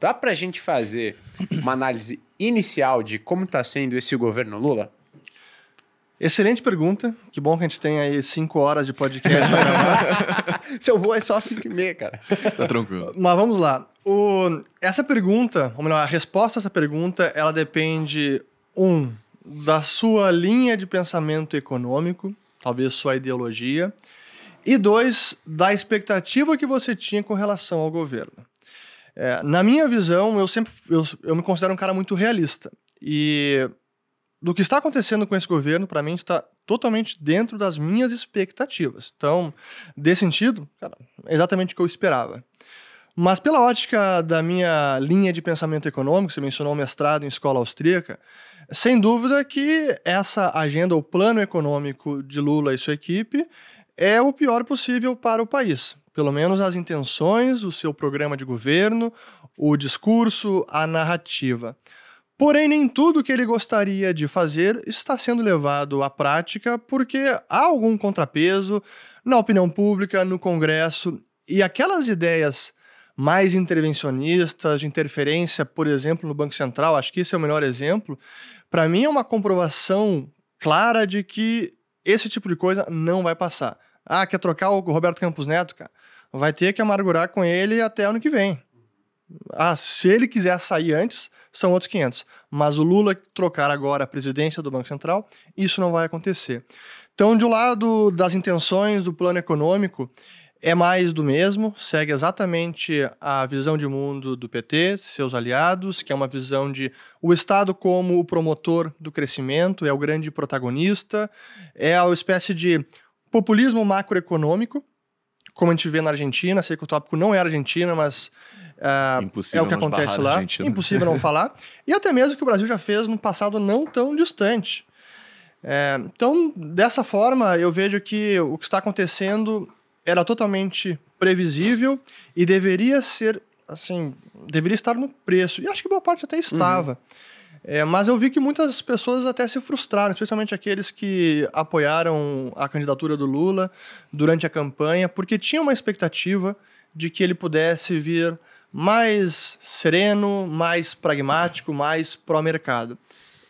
dá para a gente fazer uma análise inicial de como está sendo esse governo Lula? Excelente pergunta. Que bom que a gente tem aí cinco horas de podcast. Seu voo é só cinco e meia, cara. Tá tranquilo. Mas vamos lá. O... Essa pergunta, ou melhor, a resposta a essa pergunta, ela depende, um, da sua linha de pensamento econômico, talvez sua ideologia, e dois, da expectativa que você tinha com relação ao governo. É, na minha visão, eu sempre eu, eu me considero um cara muito realista. E do que está acontecendo com esse governo, para mim, está totalmente dentro das minhas expectativas. Então, desse sentido, cara, é exatamente o que eu esperava. Mas pela ótica da minha linha de pensamento econômico, você mencionou o mestrado em escola austríaca, sem dúvida que essa agenda, o plano econômico de Lula e sua equipe, é o pior possível para o país pelo menos as intenções, o seu programa de governo, o discurso, a narrativa. Porém, nem tudo que ele gostaria de fazer está sendo levado à prática porque há algum contrapeso na opinião pública, no Congresso, e aquelas ideias mais intervencionistas, de interferência, por exemplo, no Banco Central, acho que esse é o melhor exemplo, para mim é uma comprovação clara de que esse tipo de coisa não vai passar. Ah, quer trocar o Roberto Campos Neto, cara? vai ter que amargurar com ele até ano que vem. Ah, se ele quiser sair antes, são outros 500. Mas o Lula trocar agora a presidência do Banco Central, isso não vai acontecer. Então, de um lado das intenções do plano econômico, é mais do mesmo, segue exatamente a visão de mundo do PT, seus aliados, que é uma visão de o Estado como o promotor do crescimento, é o grande protagonista, é a espécie de populismo macroeconômico, como a gente vê na Argentina. Sei que o tópico não é Argentina, mas uh, é o que acontece lá. Impossível não falar. E até mesmo que o Brasil já fez no passado não tão distante. É, então, dessa forma, eu vejo que o que está acontecendo era totalmente previsível e deveria ser, assim, deveria estar no preço. E acho que boa parte até estava. Uhum. É, mas eu vi que muitas pessoas até se frustraram, especialmente aqueles que apoiaram a candidatura do Lula durante a campanha, porque tinha uma expectativa de que ele pudesse vir mais sereno, mais pragmático, mais pró-mercado.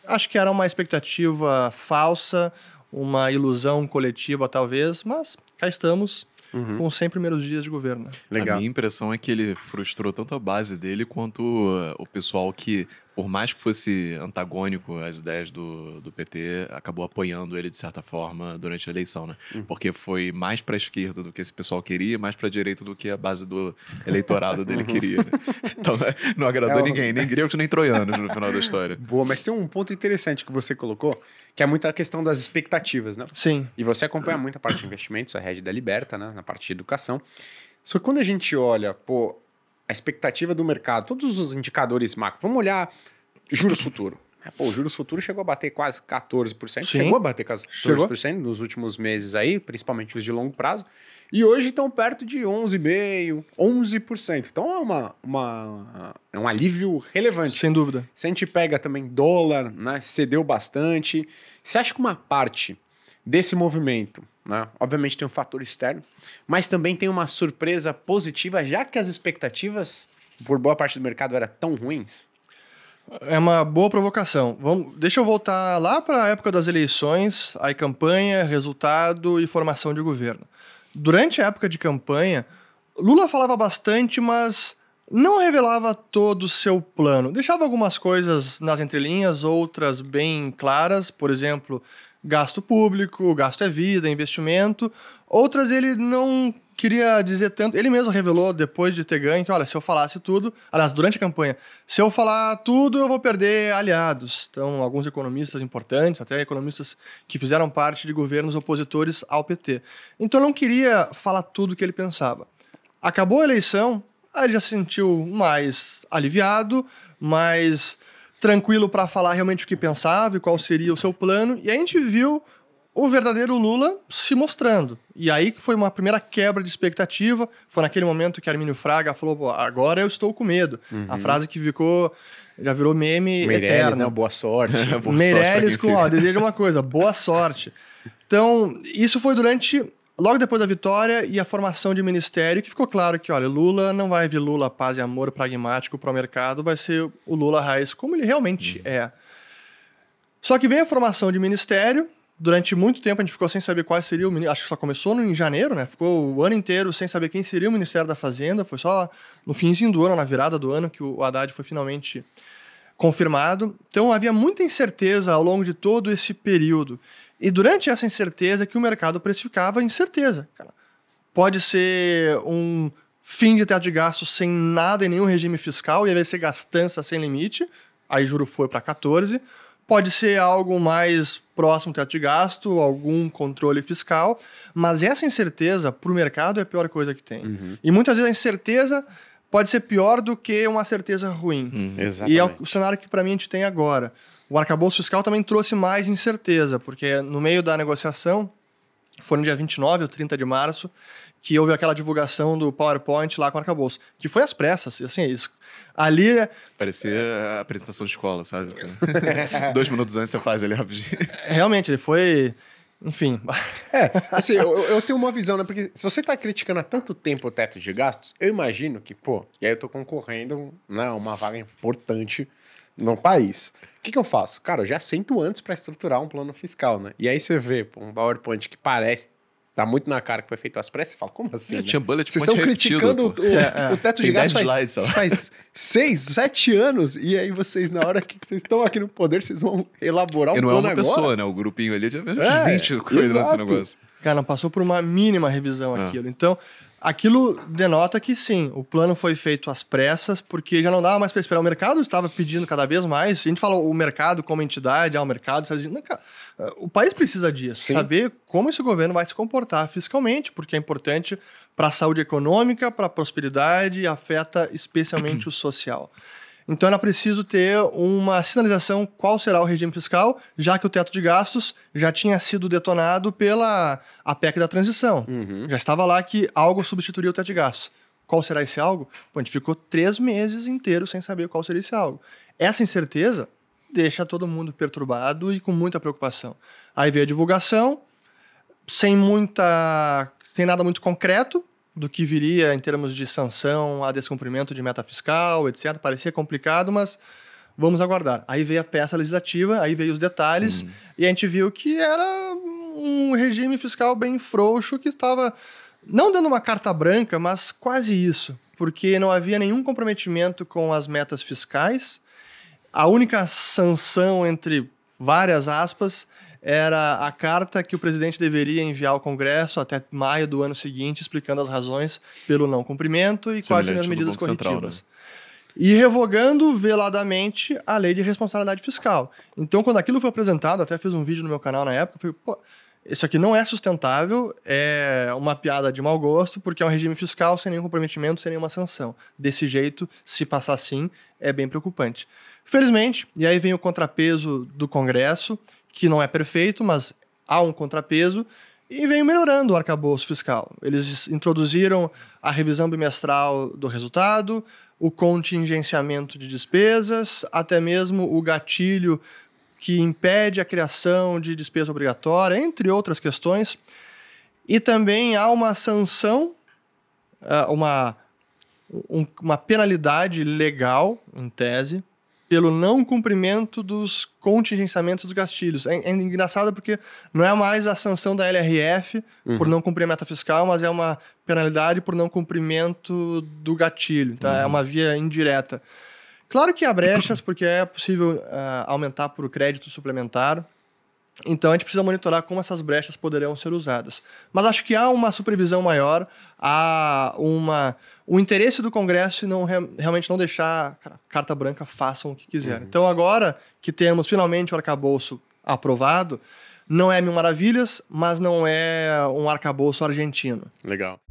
Acho que era uma expectativa falsa, uma ilusão coletiva, talvez, mas cá estamos. Uhum. com 100 primeiros dias de governo. Né? Legal. A minha impressão é que ele frustrou tanto a base dele quanto uh, o pessoal que por mais que fosse antagônico às ideias do, do PT, acabou apoiando ele de certa forma durante a eleição, né? Hum. Porque foi mais para a esquerda do que esse pessoal queria, mais para a direita do que a base do eleitorado dele uhum. queria. Né? Então é, não agradou é, ninguém, nem gregos nem troianos no final da história. Boa, mas tem um ponto interessante que você colocou, que é muito a questão das expectativas, né? Sim. E você acompanha muito a parte de investimentos, a rede da é Liberta, né? Na parte de educação. Só que quando a gente olha, pô, a expectativa do mercado, todos os indicadores macro. Vamos olhar juros futuro. É, pô, o juros futuro chegou a bater quase 14%. Sim. Chegou a bater quase 14% chegou. nos últimos meses aí, principalmente os de longo prazo. E hoje estão perto de 11,5%, 11%. Então é uma, uma, é um alívio relevante. Sem dúvida. Se a gente pega também dólar, né, cedeu bastante. Você acha que uma parte desse movimento? Né? Obviamente tem um fator externo, mas também tem uma surpresa positiva, já que as expectativas por boa parte do mercado eram tão ruins? É uma boa provocação. Vamos, deixa eu voltar lá para a época das eleições, aí campanha, resultado e formação de governo. Durante a época de campanha, Lula falava bastante, mas não revelava todo o seu plano. Deixava algumas coisas nas entrelinhas, outras bem claras, por exemplo, gasto público, gasto é vida, é investimento. Outras ele não queria dizer tanto. Ele mesmo revelou depois de ter ganho que, olha, se eu falasse tudo, aliás, durante a campanha, se eu falar tudo, eu vou perder aliados. Então, alguns economistas importantes, até economistas que fizeram parte de governos opositores ao PT. Então, não queria falar tudo o que ele pensava. Acabou a eleição, aí ele já se sentiu mais aliviado, mais tranquilo para falar realmente o que pensava e qual seria o seu plano. E a gente viu o verdadeiro Lula se mostrando. E aí que foi uma primeira quebra de expectativa. Foi naquele momento que Armínio Fraga falou: agora eu estou com medo. Uhum. A frase que ficou. Já virou meme Meirelles, eterno. Né? Boa sorte. boa Meirelles sorte com, ó, deseja uma coisa, boa sorte. Então, isso foi durante Logo depois da vitória e a formação de ministério, que ficou claro que, olha, Lula não vai vir Lula paz e amor pragmático para o mercado, vai ser o Lula raiz como ele realmente uhum. é. Só que vem a formação de ministério, durante muito tempo a gente ficou sem saber qual seria o ministério, acho que só começou no, em janeiro, né? Ficou o ano inteiro sem saber quem seria o Ministério da Fazenda, foi só no finzinho do ano, na virada do ano, que o Haddad foi finalmente confirmado. Então havia muita incerteza ao longo de todo esse período. E durante essa incerteza que o mercado precificava incerteza. Cara. Pode ser um fim de teto de gasto sem nada e nenhum regime fiscal, e aí vai ser gastança sem limite, aí juro foi para 14. Pode ser algo mais próximo do teto de gasto, algum controle fiscal, mas essa incerteza para o mercado é a pior coisa que tem. Uhum. E muitas vezes a incerteza pode ser pior do que uma certeza ruim. Uhum. E é o cenário que para mim a gente tem agora. O arcabouço fiscal também trouxe mais incerteza, porque no meio da negociação, foi no dia 29 ou 30 de março, que houve aquela divulgação do PowerPoint lá com o arcabouço, que foi às pressas, assim, isso. Ali... É Parecia é... a apresentação de escola, sabe? Dois minutos antes você faz ele rapidinho. É, realmente, ele foi... Enfim. É, assim, eu, eu, tenho uma visão, né? Porque se você está criticando há tanto tempo o teto de gastos, eu imagino que, pô, e aí eu estou concorrendo né, uma vaga importante no país. O que, que eu faço? Cara, eu já sento antes para estruturar um plano fiscal, né? E aí você vê um PowerPoint que parece tá muito na cara que foi feito às pressas, você fala, como assim? Né? Tinha bullet Vocês estão criticando o, é, é. o, teto Tem de gás faz, faz seis, sete anos, e aí vocês, na hora que vocês estão aqui no poder, vocês vão elaborar um e não é plano é uma agora. pessoa, né? O grupinho ali de é, 20 coisas nesse negócio. Cara, não passou por uma mínima revisão ah. aquilo. Então, Aquilo denota que sim, o plano foi feito às pressas, porque já não dava mais para esperar. O mercado estava pedindo cada vez mais. A gente fala o mercado como entidade, ao o mercado. Eh, o país precisa disso, sim. saber como esse governo vai se comportar fiscalmente, porque é importante para a saúde econômica, para a prosperidade e afeta especialmente o social. Então era preciso ter uma sinalização qual será o regime fiscal, já que o teto de gastos já tinha sido detonado pela a PEC da transição. Uhum. Já estava lá que algo substituiria o teto de gastos. Qual será esse algo? Pô, a gente ficou três meses inteiros sem saber qual seria esse algo. Essa incerteza deixa todo mundo perturbado e com muita preocupação. Aí veio a divulgação, sem muita. sem nada muito concreto, do que viria em termos de sanção a descumprimento de meta fiscal, etc. Parecia complicado, mas vamos aguardar. Aí veio a peça legislativa, aí veio os detalhes, hum. e a gente viu que era um regime fiscal bem frouxo que estava não dando uma carta branca, mas quase isso, porque não havia nenhum comprometimento com as metas fiscais. A única sanção entre várias aspas era a carta que o presidente deveria enviar ao Congresso até maio do ano seguinte, explicando as razões pelo não cumprimento e quais as medidas corretivas. Central, né? E revogando veladamente a lei de responsabilidade fiscal. Então, quando aquilo foi apresentado, até fiz um vídeo no meu canal na época, eu falei, pô, isso aqui não é sustentável, é uma piada de mau gosto, porque é um regime fiscal sem nenhum comprometimento, sem nenhuma sanção. Desse jeito, se passar assim, é bem preocupante. Felizmente, e aí vem o contrapeso do Congresso, que não é perfeito, mas há um contrapeso, e vem melhorando o arcabouço fiscal. Eles introduziram a revisão bimestral do resultado, o contingenciamento de despesas, até mesmo o gatilho que impede a criação de despesa obrigatória, entre outras questões. E também há uma sanção, ah, uma, uma penalidade legal, em tese, pelo não cumprimento dos contingenciamentos dos gastilhos. É, é engraçado porque não é mais a sanção da LRF uhum. por não cumprir a meta fiscal, mas é uma penalidade por não cumprimento do gatilho. Tá? É uhum. É uma via indireta. Claro que há brechas, porque é possível uh, aumentar por crédito suplementar, então a gente precisa monitorar como essas brechas poderão ser usadas. Mas acho que há uma supervisão maior, há uma o interesse do Congresso em não realmente não deixar cara, carta branca façam o que quiserem. Uhum. Então agora que temos finalmente o arcabouço aprovado, não é mil maravilhas, mas não é um arcabouço argentino. Legal.